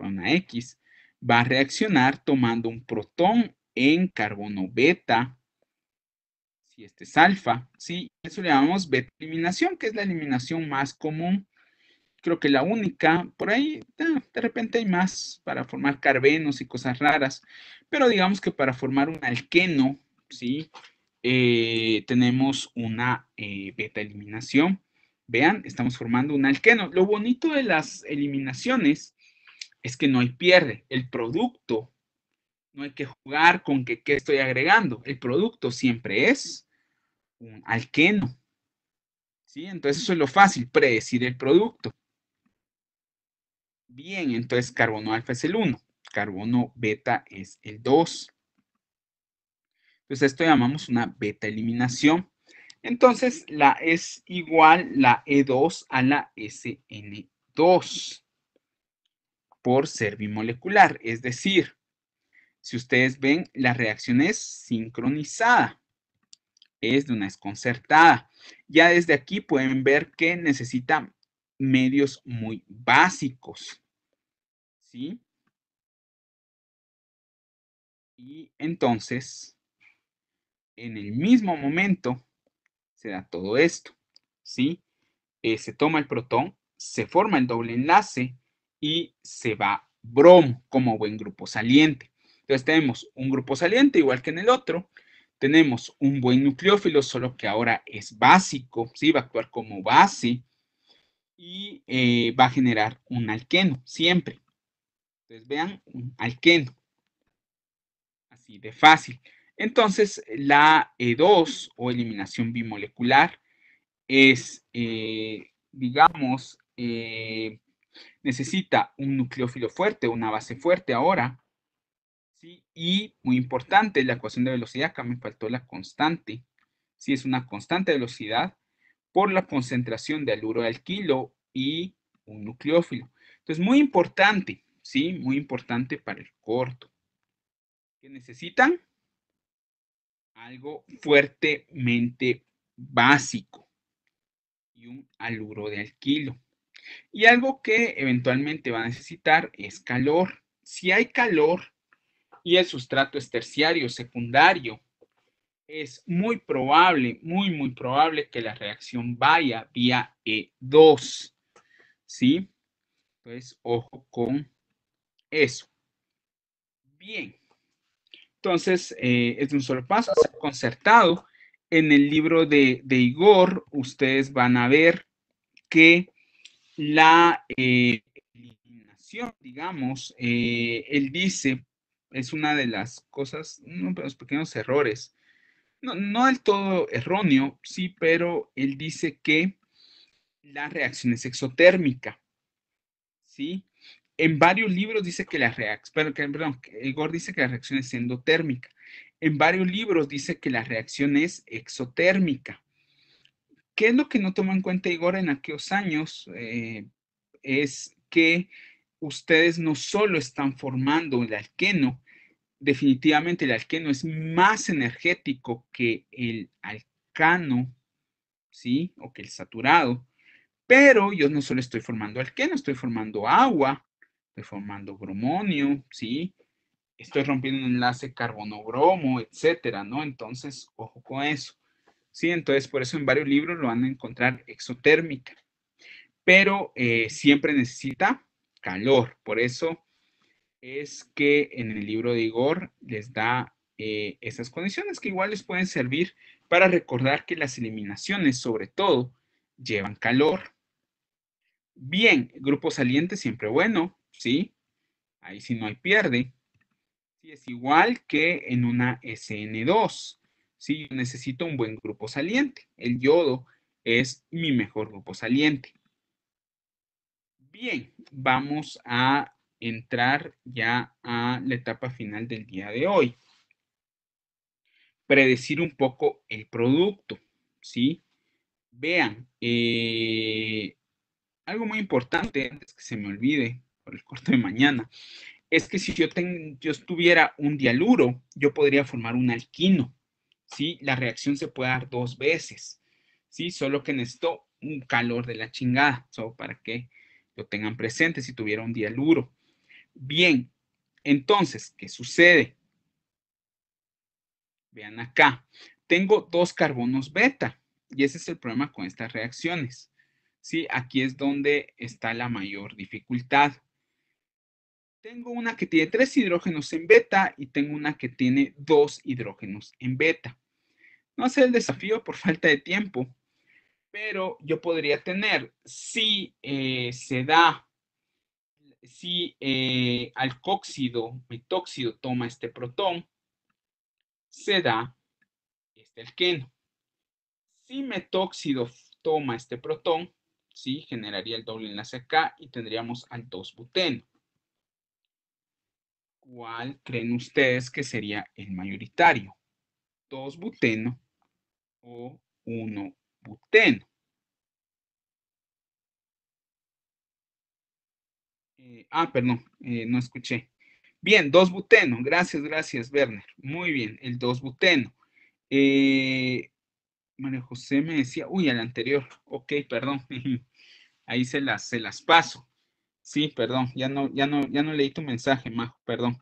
una X, va a reaccionar tomando un protón en carbono beta, si este es alfa, ¿sí? Eso le llamamos beta eliminación, que es la eliminación más común. Creo que la única, por ahí de repente hay más para formar carbenos y cosas raras, pero digamos que para formar un alqueno, ¿sí? Eh, tenemos una eh, beta eliminación. Vean, estamos formando un alqueno. Lo bonito de las eliminaciones es que no hay pierde. El producto no hay que jugar con que qué estoy agregando. El producto siempre es un alqueno. ¿Sí? Entonces eso es lo fácil, predecir el producto. Bien, entonces carbono alfa es el 1, carbono beta es el 2. Entonces esto llamamos una beta eliminación. Entonces la es igual la E2 a la SN2 por ser bimolecular, es decir, si ustedes ven, la reacción es sincronizada, es de una desconcertada. Ya desde aquí pueden ver que necesita medios muy básicos. ¿Sí? Y entonces, en el mismo momento, se da todo esto, ¿sí? Eh, se toma el protón, se forma el doble enlace y se va brom como buen grupo saliente. Entonces tenemos un grupo saliente igual que en el otro, tenemos un buen nucleófilo, solo que ahora es básico, ¿sí? va a actuar como base y eh, va a generar un alqueno, siempre. Entonces vean, un alqueno. Así de fácil. Entonces la E2 o eliminación bimolecular es, eh, digamos, eh, necesita un nucleófilo fuerte, una base fuerte ahora, y muy importante, la ecuación de velocidad, acá me faltó la constante. Si es una constante de velocidad por la concentración de aluro de alquilo y un nucleófilo. Entonces, muy importante, ¿sí? Muy importante para el corto. ¿Qué necesitan? Algo fuertemente básico y un aluro de alquilo. Y algo que eventualmente va a necesitar es calor. Si hay calor, y el sustrato es terciario, secundario. Es muy probable, muy, muy probable que la reacción vaya vía E2. ¿Sí? Entonces, pues, ojo con eso. Bien. Entonces, eh, es un solo paso, concertado. En el libro de, Igor, ustedes van a ver que la eh, eliminación, digamos, eh, él dice es una de las cosas, uno de los pequeños errores. No, no del todo erróneo, sí, pero él dice que la reacción es exotérmica, ¿sí? En varios libros dice que la reacción, dice que la reacción es endotérmica. En varios libros dice que la reacción es exotérmica. ¿Qué es lo que no toma en cuenta Igor en aquellos años? Eh, es que ustedes no solo están formando el alqueno, definitivamente el alqueno es más energético que el alcano, ¿sí? O que el saturado. Pero yo no solo estoy formando alqueno, estoy formando agua, estoy formando bromonio, ¿sí? Estoy rompiendo un enlace carbono-bromo, etcétera, ¿no? Entonces, ojo con eso. Sí, entonces por eso en varios libros lo van a encontrar exotérmica. Pero eh, siempre necesita calor. Por eso es que en el libro de Igor les da eh, esas condiciones que igual les pueden servir para recordar que las eliminaciones, sobre todo, llevan calor. Bien, grupo saliente siempre bueno, ¿sí? Ahí sí no hay pierde. Si es igual que en una SN2, ¿sí? Yo necesito un buen grupo saliente. El yodo es mi mejor grupo saliente. Bien, vamos a entrar ya a la etapa final del día de hoy. Predecir un poco el producto, ¿sí? Vean, eh, algo muy importante, antes que se me olvide por el corte de mañana, es que si yo, yo tuviera un dialuro, yo podría formar un alquino, ¿sí? La reacción se puede dar dos veces, ¿sí? Solo que necesito un calor de la chingada, solo para que lo tengan presente si tuviera un dialuro. Bien, entonces, ¿qué sucede? Vean acá, tengo dos carbonos beta y ese es el problema con estas reacciones. Sí, aquí es donde está la mayor dificultad. Tengo una que tiene tres hidrógenos en beta y tengo una que tiene dos hidrógenos en beta. No sé el desafío por [laughs] falta de tiempo, pero yo podría tener, si eh, se da si eh, alcóxido, metóxido toma este protón, se da este alqueno. Si metóxido toma este protón, ¿sí? generaría el doble enlace acá y tendríamos al 2-buteno. ¿Cuál creen ustedes que sería el mayoritario? ¿2-buteno o 1-buteno? Eh, ah, perdón, eh, no escuché. Bien, 2-buteno. Gracias, gracias, Werner. Muy bien, el 2-buteno. Eh, María José me decía, uy, al anterior. Ok, perdón. [laughs] Ahí se las, se las paso. Sí, perdón, ya no, ya no, ya no leí tu mensaje, Majo, perdón.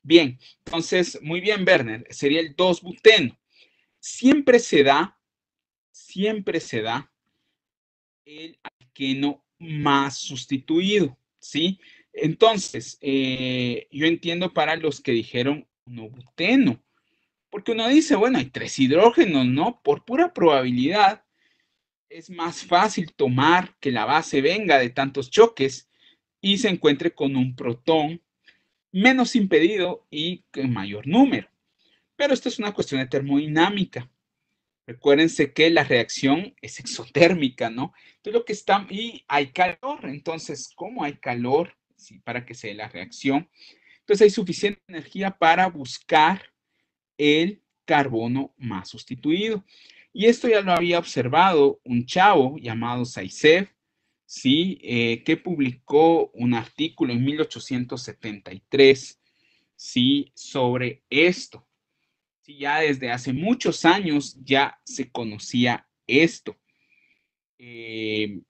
Bien, entonces, muy bien, Werner, sería el 2-buteno. Siempre se da, siempre se da el alqueno más sustituido. ¿sí? Entonces, eh, yo entiendo para los que dijeron no buteno, porque uno dice, bueno, hay tres hidrógenos, ¿no? Por pura probabilidad, es más fácil tomar que la base venga de tantos choques y se encuentre con un protón menos impedido y con mayor número. Pero esto es una cuestión de termodinámica. Recuérdense que la reacción es exotérmica, ¿no? Entonces lo que está, y hay calor, entonces, ¿cómo hay calor? Sí, para que se dé la reacción. Entonces hay suficiente energía para buscar el carbono más sustituido. Y esto ya lo había observado un chavo llamado Saisev, ¿sí? Eh, que publicó un artículo en 1873, ¿sí? Sobre esto. Y ya desde hace muchos años ya se conocía esto. Eh,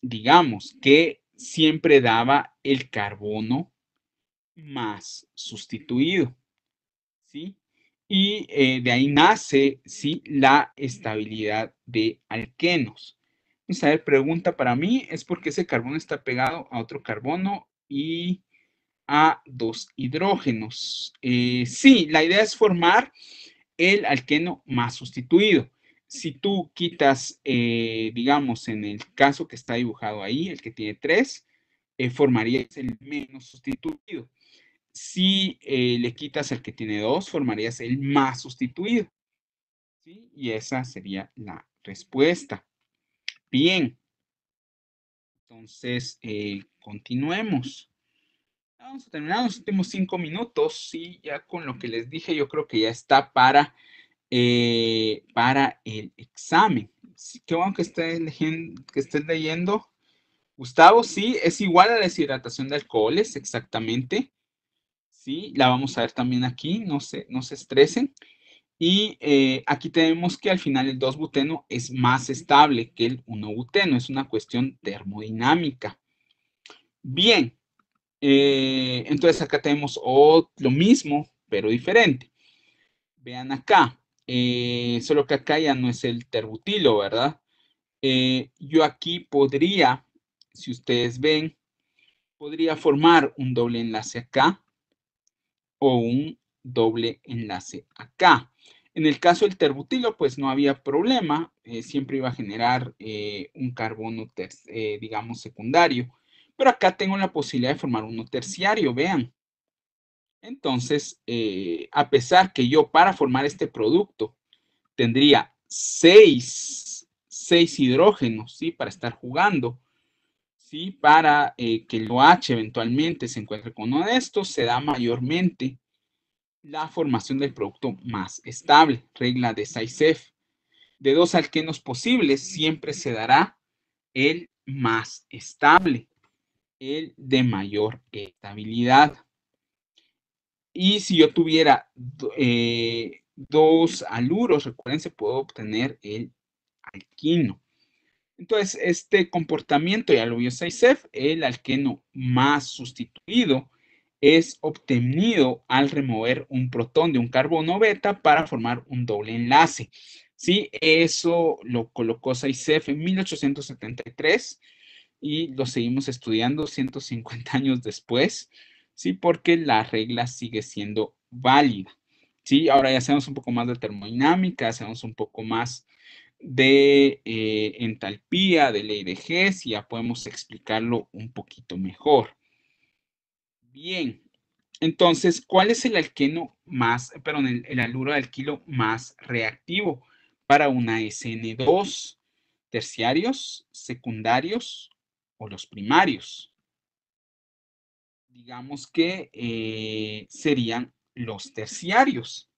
digamos que siempre daba el carbono más sustituido, ¿sí? Y eh, de ahí nace, ¿sí? La estabilidad de alquenos. esa pregunta para mí, ¿es porque ese carbono está pegado a otro carbono y a dos hidrógenos. Eh, sí, la idea es formar el alqueno más sustituido. Si tú quitas, eh, digamos, en el caso que está dibujado ahí, el que tiene tres, eh, formarías el menos sustituido. Si le quitas el que tiene dos, formarías el más sustituido. Y esa sería la respuesta. Bien. Entonces, continuemos. Vamos a terminar los últimos cinco minutos Sí, ya con lo que les dije yo creo que ya está para, eh, para el examen. qué bueno que estén leyendo, Gustavo, sí, es igual a la deshidratación de alcoholes, exactamente. Sí, la vamos a ver también aquí, no se, no se estresen. Y eh, aquí tenemos que al final el 2-buteno es más estable que el 1-buteno. Es una cuestión termodinámica. Bien, eh, entonces acá tenemos lo mismo, pero diferente. Vean acá, eh, solo que acá ya no es el terbutilo, ¿verdad? Eh, yo aquí podría, si ustedes ven, podría formar un doble enlace acá o un doble enlace acá. En el caso del terbutilo, pues no había problema, siempre iba a generar un carbono, digamos, secundario pero acá tengo la posibilidad de formar uno terciario, vean. Entonces, eh, a pesar que yo para formar este producto tendría seis, hidrógenos, ¿sí? Para estar jugando, ¿sí? Para eh, que el OH eventualmente se encuentre con uno de estos, se da mayormente la formación del producto más estable, regla de Saisef. De dos alquenos posibles, siempre se dará el más estable el de mayor estabilidad. Y si yo tuviera eh, dos aluros, se puedo obtener el alquino. Entonces, este comportamiento, ya lo vio Saicef, el alqueno más sustituido es obtenido al remover un protón de un carbono beta para formar un doble enlace. Sí, eso lo colocó Saicef en 1873 y lo seguimos estudiando 150 años después, ¿sí? Porque la regla sigue siendo válida, ¿sí? Ahora ya hacemos un poco más de termodinámica, hacemos un poco más de eh, entalpía, de ley de Hess, y ya podemos explicarlo un poquito mejor. Bien, entonces, ¿cuál es el alqueno más, perdón, el, el aluro de alquilo más reactivo para una SN2? Terciarios, secundarios o los primarios. Digamos que eh, serían los terciarios.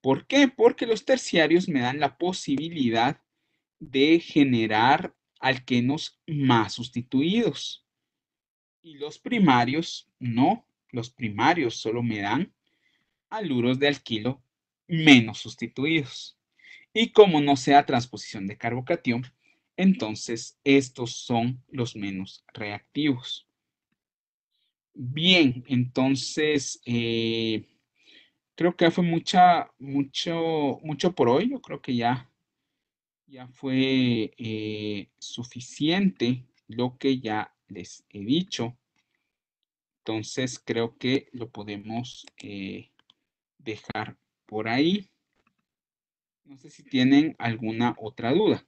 ¿Por qué? Porque los terciarios me dan la posibilidad de generar alquenos más sustituidos. Y los primarios, no, los primarios solo me dan aluros de alquilo menos sustituidos. Y como no sea transposición de carbocatión, entonces estos son los menos reactivos. Bien, entonces eh, creo que fue mucha, mucho, mucho por hoy. Yo creo que ya, ya fue eh, suficiente lo que ya les he dicho. Entonces creo que lo podemos eh, dejar por ahí. No sé si tienen alguna otra duda.